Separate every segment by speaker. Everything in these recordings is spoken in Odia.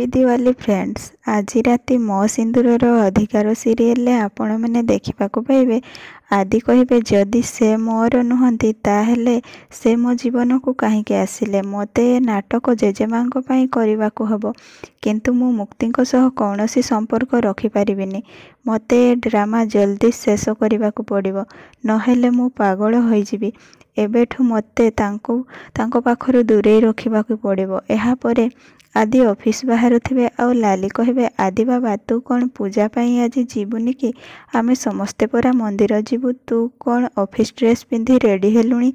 Speaker 1: ହାପି ଦିୱାଲି ଫ୍ରେଣ୍ଡସ୍ ଆଜି ରାତି ମୋ ସିନ୍ଦୁରର ଅଧିକାର ସିରିଏଲରେ ଆପଣମାନେ ଦେଖିବାକୁ ପାଇବେ ଆଦି କହିବେ ଯଦି ସେ ମୋର ନୁହନ୍ତି ତାହେଲେ ସେ ମୋ ଜୀବନକୁ କାହିଁକି ଆସିଲେ ମୋତେ ଏ ନାଟକ ଜେଜେମାଙ୍କ ପାଇଁ କରିବାକୁ ହେବ କିନ୍ତୁ ମୁଁ ମୁକ୍ତିଙ୍କ ସହ କୌଣସି ସମ୍ପର୍କ ରଖିପାରିବିନି ମୋତେ ଏ ଡ୍ରାମା ଜଲ୍ଦି ଶେଷ କରିବାକୁ ପଡ଼ିବ ନହେଲେ ମୁଁ ପାଗଳ ହୋଇଯିବି ଏବେଠୁ ମୋତେ ତାଙ୍କୁ ତାଙ୍କ ପାଖରୁ ଦୂରେଇ ରଖିବାକୁ ପଡ଼ିବ ଏହାପରେ ଆଦି ଅଫିସ ବାହାରୁଥିବେ ଆଉ ଲାଲି କହିବେ ଆଦି ବାବା ତୁ କ'ଣ ପୂଜା ପାଇଁ ଆଜି ଯିବୁନି କି ଆମେ ସମସ୍ତେ ପରା ମନ୍ଦିର ଯିବୁ ତୁ କ'ଣ ଅଫିସ ଡ୍ରେସ୍ ପିନ୍ଧି ରେଡ଼ି ହେଲୁଣି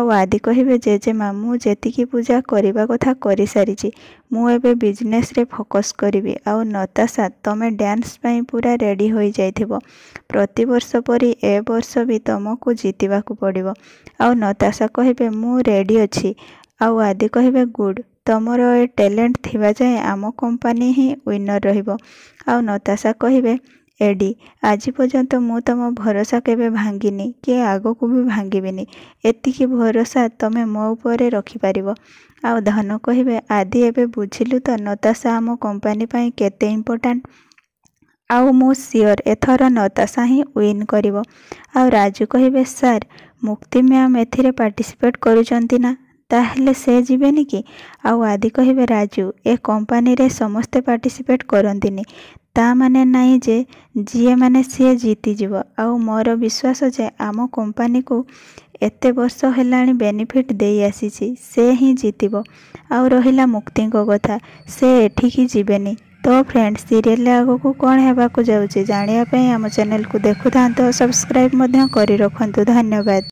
Speaker 1: ଆଉ ଆଦି କହିବେ ଜେଜେ ମାମୁଁ ଯେତିକି ପୂଜା କରିବା କଥା କରିସାରିଛି ମୁଁ ଏବେ ବିଜନେସ୍ରେ ଫୋକସ୍ କରିବି ଆଉ ନତାଶା ତୁମେ ଡ୍ୟାନ୍ସ ପାଇଁ ପୁରା ରେଡ଼ି ହୋଇଯାଇଥିବ ପ୍ରତିବର୍ଷ ପରି ଏ ବର୍ଷ ବି ତୁମକୁ ଜିତିବାକୁ ପଡ଼ିବ ଆଉ ନତାଶା କହିବେ ମୁଁ ରେଡ଼ି ଅଛି ଆଉ ଆଦି କହିବେ ଗୁଡ଼୍ ତୁମର ଏ ଟ୍ୟାଲେଣ୍ଟ ଥିବା ଯାଏଁ ଆମ କମ୍ପାନୀ ହିଁ ୱିନର୍ ରହିବ ଆଉ ନତାଶା କହିବେ ଏଡ଼ି ଆଜି ପର୍ଯ୍ୟନ୍ତ ମୁଁ ତୁମ ଭରସା କେବେ ଭାଙ୍ଗିନି କି ଆଗକୁ ବି ଭାଙ୍ଗିବିନି ଏତିକି ଭରସା ତୁମେ ମୋ ଉପରେ ରଖିପାରିବ ଆଉ ଧନ କହିବେ ଆଦି ଏବେ ବୁଝିଲୁ ତ ନତାଶା ଆମ କମ୍ପାନୀ ପାଇଁ କେତେ ଇମ୍ପୋର୍ଟାଣ୍ଟ ଆଉ ମୁଁ ସିଓର ଏଥର ନତାଶା ହିଁ ୱିନ୍ କରିବ ଆଉ ରାଜୁ କହିବେ ସାର୍ ମୁକ୍ତି ମ୍ୟାମ୍ ଏଥିରେ ପାର୍ଟିସିପେଟ୍ କରୁଛନ୍ତି ନା ତାହେଲେ ସେ ଯିବେନି କି ଆଉ ଆଦି କହିବେ ରାଜୁ ଏ କମ୍ପାନୀରେ ସମସ୍ତେ ପାର୍ଟିସିପେଟ୍ କରନ୍ତିନି ତା' ମାନେ ନାହିଁ ଯେ ଯିଏ ମାନେ ସିଏ ଜିତିଯିବ ଆଉ ମୋର ବିଶ୍ୱାସ ଯେ ଆମ କମ୍ପାନୀକୁ ଏତେ ବର୍ଷ ହେଲାଣି ବେନିଫିଟ୍ ଦେଇ ଆସିଛି ସେ ହିଁ ଜିତିବ ଆଉ ରହିଲା ମୁକ୍ତିଙ୍କ କଥା ସେ ଏଠିକି ଯିବେନି ତ ଫ୍ରେଣ୍ଡ ସିରିଏଲ୍ ଆଗକୁ କ'ଣ ହେବାକୁ ଯାଉଛି ଜାଣିବା ପାଇଁ ଆମ ଚ୍ୟାନେଲକୁ ଦେଖୁଥାନ୍ତୁ ସବସ୍କ୍ରାଇବ୍ ମଧ୍ୟ କରି ରଖନ୍ତୁ ଧନ୍ୟବାଦ